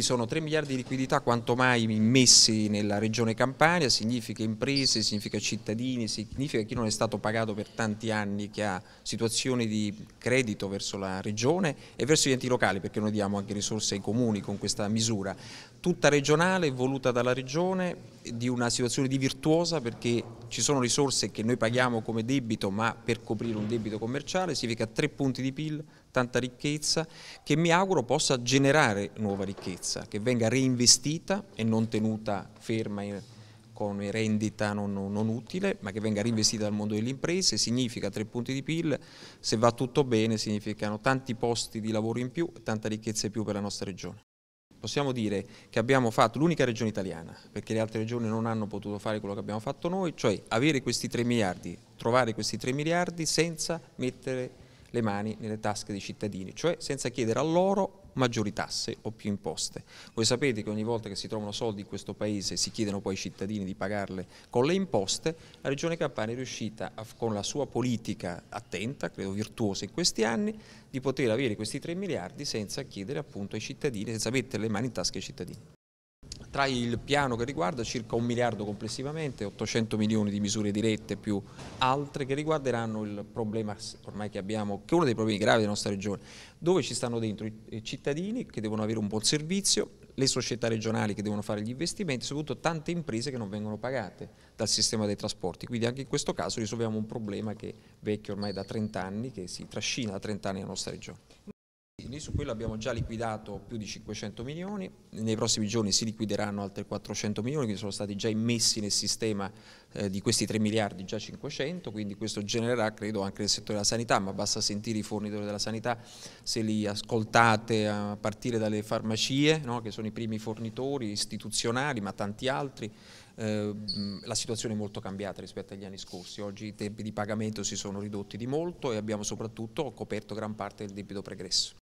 Ci sono 3 miliardi di liquidità quanto mai immessi nella regione Campania, significa imprese, significa cittadini, significa chi non è stato pagato per tanti anni, che ha situazioni di credito verso la regione e verso gli enti locali, perché noi diamo anche risorse ai comuni con questa misura, tutta regionale, voluta dalla regione di una situazione di virtuosa perché ci sono risorse che noi paghiamo come debito ma per coprire un debito commerciale significa tre punti di PIL, tanta ricchezza che mi auguro possa generare nuova ricchezza, che venga reinvestita e non tenuta ferma in, con rendita non, non, utile ma che venga reinvestita dal mondo delle imprese, significa tre punti di PIL, se va tutto bene significano tanti posti di lavoro in più e tanta ricchezza in più per la nostra regione possiamo dire che abbiamo fatto l'unica regione italiana, perché le altre regioni non hanno potuto fare quello che abbiamo fatto noi, cioè avere questi 3 miliardi, trovare questi 3 miliardi senza mettere le mani nelle tasche dei cittadini, cioè senza chiedere a loro maggiori tasse o più imposte. Voi sapete che ogni volta che si trovano soldi in questo Paese si chiedono poi ai cittadini di pagarle con le imposte, la Regione Campania è riuscita a, con la sua politica attenta, credo virtuosa in questi anni, di poter avere questi 3 miliardi senza chiedere appunto ai cittadini, senza mettere le mani in tasca ai cittadini tra il piano che riguarda circa un miliardo complessivamente, 800 milioni di misure dirette più altre che riguarderanno il problema ormai che abbiamo, che è uno dei problemi gravi della nostra regione, dove ci stanno dentro i cittadini che devono avere un buon servizio, le società regionali che devono fare gli investimenti, soprattutto tante imprese che non vengono pagate dal sistema dei trasporti. Quindi anche in questo caso risolviamo un problema che è vecchio ormai da 30 anni, che si trascina da 30 anni nella nostra regione. Noi su quello abbiamo già liquidato più di 500 milioni, nei prossimi giorni si liquideranno altri 400 milioni, che sono stati già immessi nel sistema eh, di questi 3 miliardi già 500, quindi questo genererà credo anche nel settore della sanità, ma basta sentire i fornitori della sanità, se li ascoltate a partire dalle farmacie, no, che sono i primi fornitori istituzionali, ma tanti altri, eh, la situazione è molto cambiata rispetto agli anni scorsi, oggi i tempi di pagamento si sono ridotti di molto e abbiamo soprattutto coperto gran parte del debito pregresso.